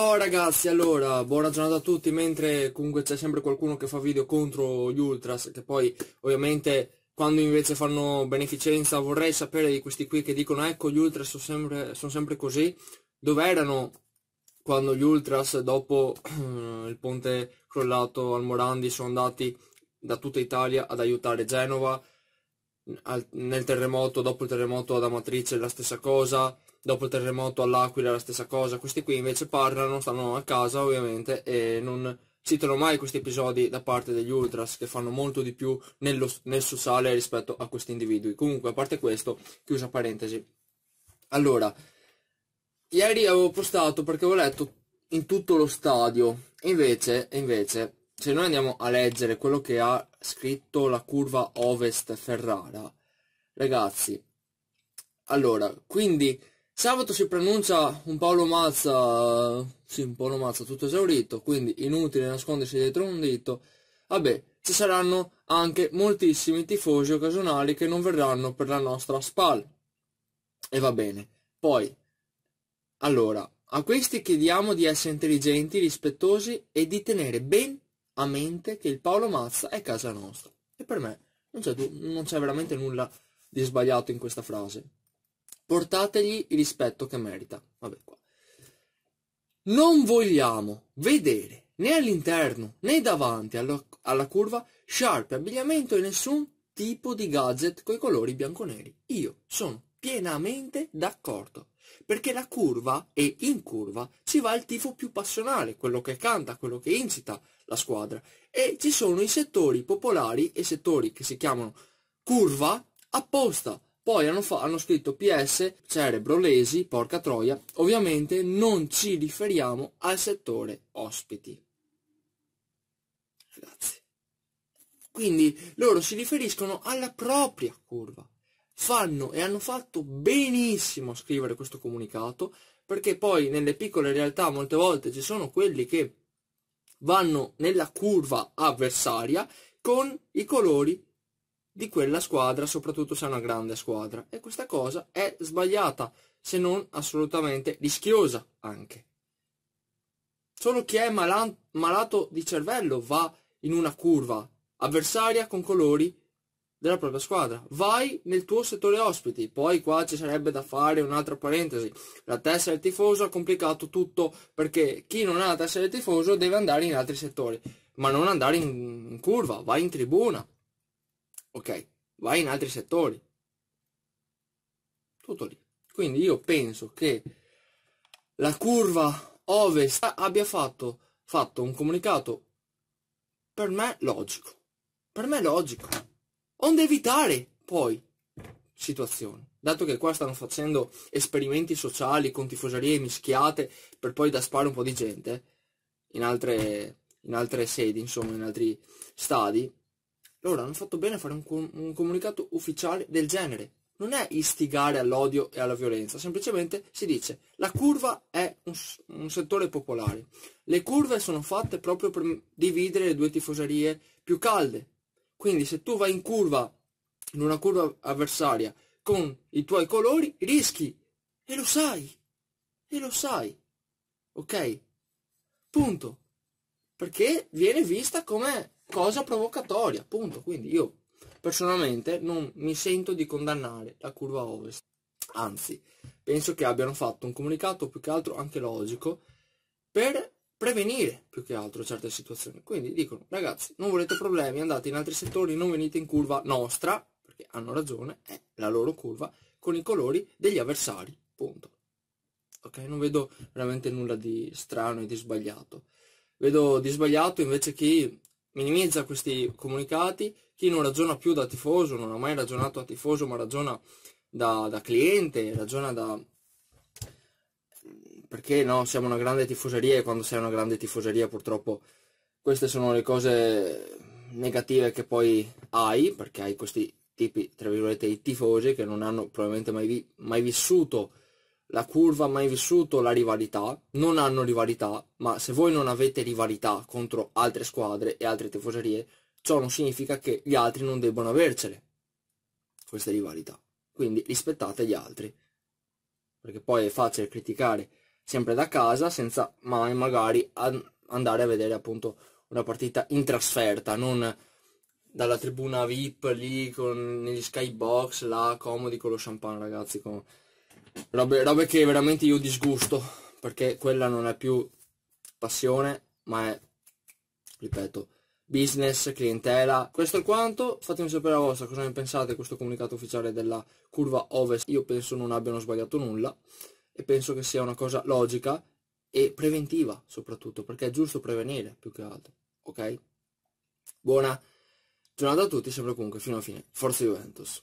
Oh ragazzi, allora, buona giornata a tutti, mentre comunque c'è sempre qualcuno che fa video contro gli ultras, che poi ovviamente quando invece fanno beneficenza vorrei sapere di questi qui che dicono ecco gli ultras sono sempre, sono sempre così, dove erano quando gli ultras dopo eh, il ponte crollato al Morandi sono andati da tutta Italia ad aiutare Genova, al, nel terremoto, dopo il terremoto ad Amatrice la stessa cosa, dopo il terremoto all'Aquila la stessa cosa, questi qui invece parlano, stanno a casa ovviamente e non citano mai questi episodi da parte degli ultras che fanno molto di più nello, nel sociale rispetto a questi individui. Comunque a parte questo, chiusa parentesi. Allora, ieri avevo postato perché avevo letto in tutto lo stadio, invece, invece se noi andiamo a leggere quello che ha scritto la curva Ovest Ferrara, ragazzi, allora, quindi sabato si pronuncia un Paolo Mazza, sì, un Paolo Mazza tutto esaurito, quindi inutile nascondersi dietro un dito, vabbè, ci saranno anche moltissimi tifosi occasionali che non verranno per la nostra SPAL. E va bene. Poi, allora, a questi chiediamo di essere intelligenti, rispettosi e di tenere ben a mente che il Paolo Mazza è casa nostra. E per me non c'è, non c'è veramente nulla di sbagliato in questa frase. Portategli il rispetto che merita. Vabbè, qua. Non vogliamo vedere né all'interno né davanti alla, alla curva sciarpe, abbigliamento e nessun tipo di gadget coi colori bianco-neri. Io sono pienamente d'accordo perché la curva e in curva ci va il tifo più passionale, quello che canta, quello che incita la squadra e ci sono i settori popolari e settori che si chiamano curva apposta. Poi hanno, hanno scritto PS, cerebro lesi, porca troia, ovviamente non ci riferiamo al settore ospiti. Ragazzi. Quindi loro si riferiscono alla propria curva, fanno e hanno fatto benissimo a scrivere questo comunicato, perché poi nelle piccole realtà molte volte ci sono quelli che vanno nella curva avversaria con i colori di quella squadra, soprattutto se è una grande squadra. E questa cosa è sbagliata, se non assolutamente rischiosa anche. Solo chi è malato di cervello va in una curva avversaria con colori della propria squadra. Vai nel tuo settore ospiti. Poi qua ci sarebbe da fare un'altra parentesi. La tessera del tifoso ha complicato tutto perché chi non ha la tessera del tifoso deve andare in altri settori. Ma non andare in, in curva, vai in tribuna. Ok, vai in altri settori. Tutto lì. Quindi io penso che la curva ovest abbia fatto, fatto un comunicato per me logico. Per me logico onde evitare poi situazioni. Dato che qua stanno facendo esperimenti sociali con tifoserie mischiate per poi daspare un po' di gente in altre, in altre sedi, insomma, in altri stadi, loro hanno fatto bene a fare un, un comunicato ufficiale del genere. Non è istigare all'odio e alla violenza, semplicemente si dice la curva è un, un settore popolare. Le curve sono fatte proprio per dividere le due tifoserie più calde, quindi se tu vai in curva, in una curva avversaria, con i tuoi colori, rischi. E lo sai. E lo sai. Ok? Punto. Perché viene vista come cosa provocatoria. Punto. Quindi io personalmente non mi sento di condannare la curva ovest. Anzi, penso che abbiano fatto un comunicato più che altro anche logico per prevenire più che altro certe situazioni. Quindi dicono, ragazzi, non volete problemi, andate in altri settori, non venite in curva nostra, perché hanno ragione, è la loro curva, con i colori degli avversari, punto. Ok, non vedo veramente nulla di strano e di sbagliato. Vedo di sbagliato invece chi minimizza questi comunicati, chi non ragiona più da tifoso, non ha mai ragionato a tifoso, ma ragiona da, da cliente, ragiona da perché no, siamo una grande tifoseria e quando sei una grande tifoseria purtroppo queste sono le cose negative che poi hai, perché hai questi tipi, tra virgolette, i tifosi che non hanno probabilmente mai, vi mai vissuto la curva, mai vissuto la rivalità, non hanno rivalità, ma se voi non avete rivalità contro altre squadre e altre tifoserie, ciò non significa che gli altri non debbano avercele, queste rivalità. Quindi rispettate gli altri, perché poi è facile criticare sempre da casa senza mai magari andare a vedere appunto una partita in trasferta, non dalla tribuna VIP lì con negli skybox là comodi con lo champagne ragazzi con robe, robe che veramente io disgusto perché quella non è più passione ma è ripeto business, clientela. Questo è quanto, fatemi sapere la vostra cosa ne pensate di questo comunicato ufficiale della curva ovest. Io penso non abbiano sbagliato nulla e penso che sia una cosa logica e preventiva soprattutto, perché è giusto prevenire più che altro, ok? Buona giornata a tutti, sempre comunque fino alla fine. Forza Juventus.